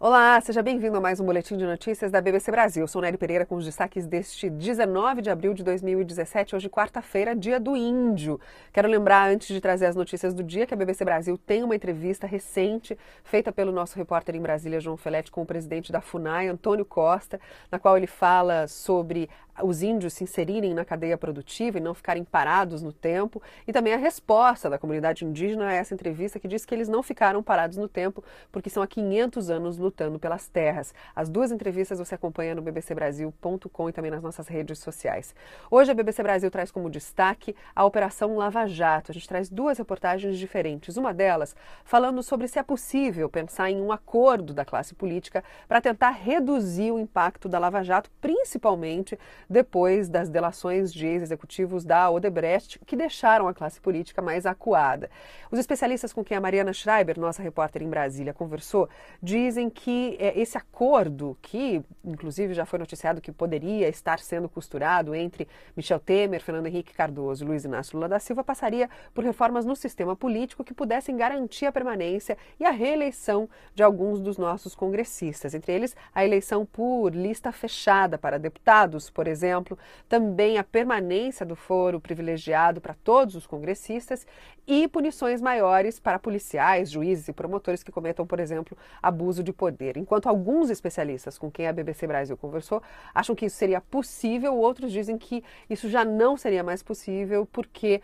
Olá, seja bem-vindo a mais um Boletim de Notícias da BBC Brasil. Sou Nery Pereira com os destaques deste 19 de abril de 2017, hoje quarta-feira, dia do índio. Quero lembrar, antes de trazer as notícias do dia, que a BBC Brasil tem uma entrevista recente feita pelo nosso repórter em Brasília, João Felete, com o presidente da FUNAI, Antônio Costa, na qual ele fala sobre os índios se inserirem na cadeia produtiva e não ficarem parados no tempo, e também a resposta da comunidade indígena a essa entrevista que diz que eles não ficaram parados no tempo porque são há 500 anos lutando pelas terras. As duas entrevistas você acompanha no bbcbrasil.com e também nas nossas redes sociais. Hoje a BBC Brasil traz como destaque a Operação Lava Jato. A gente traz duas reportagens diferentes, uma delas falando sobre se é possível pensar em um acordo da classe política para tentar reduzir o impacto da Lava Jato, principalmente depois das delações de ex-executivos da Odebrecht, que deixaram a classe política mais acuada. Os especialistas com quem a Mariana Schreiber, nossa repórter em Brasília, conversou, dizem que é, esse acordo, que inclusive já foi noticiado que poderia estar sendo costurado entre Michel Temer, Fernando Henrique Cardoso e Luiz Inácio Lula da Silva, passaria por reformas no sistema político que pudessem garantir a permanência e a reeleição de alguns dos nossos congressistas, entre eles a eleição por lista fechada para deputados, por exemplo exemplo, também a permanência do foro privilegiado para todos os congressistas e punições maiores para policiais, juízes e promotores que cometam, por exemplo, abuso de poder. Enquanto alguns especialistas com quem a BBC Brasil conversou acham que isso seria possível, outros dizem que isso já não seria mais possível porque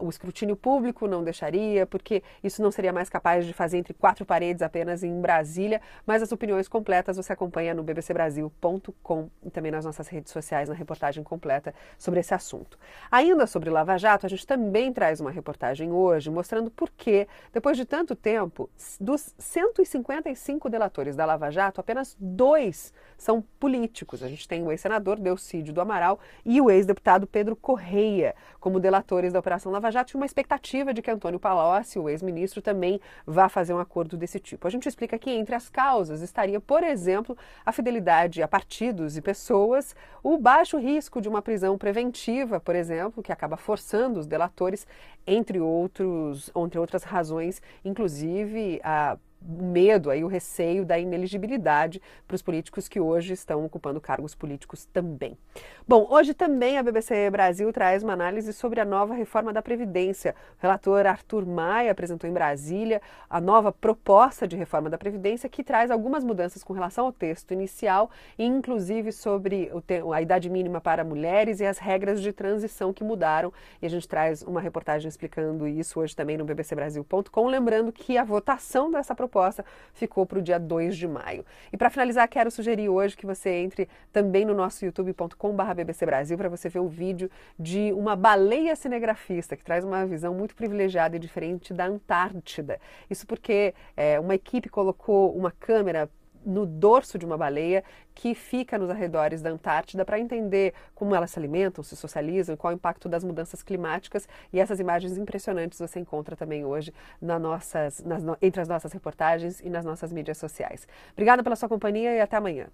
o escrutínio público não deixaria, porque isso não seria mais capaz de fazer entre quatro paredes apenas em Brasília. Mas as opiniões completas você acompanha no bbcbrasil.com e também nas nossas redes sociais mais na reportagem completa sobre esse assunto. Ainda sobre Lava Jato, a gente também traz uma reportagem hoje mostrando por que, depois de tanto tempo, dos 155 delatores da Lava Jato, apenas dois são políticos. A gente tem o ex-senador Delcídio do Amaral e o ex-deputado Pedro Correia como delatores da Operação Lava Jato. Tinha uma expectativa de que Antônio Palocci, o ex-ministro, também vá fazer um acordo desse tipo. A gente explica que entre as causas estaria, por exemplo, a fidelidade a partidos e pessoas, o bar baixo risco de uma prisão preventiva, por exemplo, que acaba forçando os delatores, entre, outros, entre outras razões, inclusive a medo, aí o receio da ineligibilidade para os políticos que hoje estão ocupando cargos políticos também. Bom, hoje também a BBC Brasil traz uma análise sobre a nova reforma da Previdência. O relator Arthur Maia apresentou em Brasília a nova proposta de reforma da Previdência que traz algumas mudanças com relação ao texto inicial, inclusive sobre a idade mínima para mulheres e as regras de transição que mudaram. E a gente traz uma reportagem explicando isso hoje também no bbcbrasil.com, lembrando que a votação dessa proposta proposta ficou para o dia 2 de maio. E para finalizar, quero sugerir hoje que você entre também no nosso youtube.com.br BBC Brasil para você ver o vídeo de uma baleia cinegrafista que traz uma visão muito privilegiada e diferente da Antártida. Isso porque é, uma equipe colocou uma câmera no dorso de uma baleia que fica nos arredores da Antártida para entender como elas se alimentam, se socializam, qual é o impacto das mudanças climáticas. E essas imagens impressionantes você encontra também hoje na nossas, nas, entre as nossas reportagens e nas nossas mídias sociais. Obrigada pela sua companhia e até amanhã.